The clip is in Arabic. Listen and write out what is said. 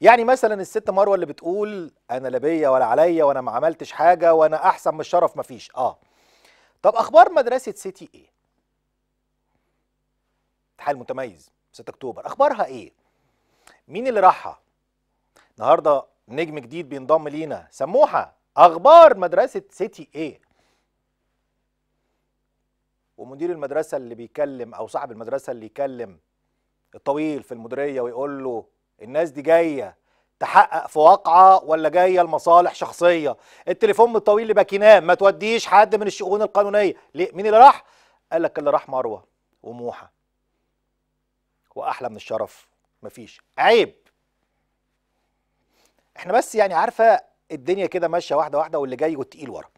يعني مثلا الست مروه اللي بتقول انا لا بيا ولا عليا وانا ما عملتش حاجه وانا احسن من الشرف ما فيش اه طب اخبار مدرسه سيتي ايه الاتحاد المتميز 6 اكتوبر اخبارها ايه مين اللي راحها النهارده نجم جديد بينضم لينا سموحه اخبار مدرسه سيتي ايه ومدير المدرسه اللي بيكلم او صاحب المدرسه اللي يكلم الطويل في المديريه ويقول له الناس دي جايه تحقق في واقعه ولا جايه لمصالح شخصيه التليفون الطويل لباكينام ما توديش حد من الشؤون القانونيه ليه مين اللي راح قال لك اللي راح مروه وموحه واحلى من الشرف مفيش عيب احنا بس يعني عارفه الدنيا كده ماشيه واحده واحده واللي جاي والتقيل ورا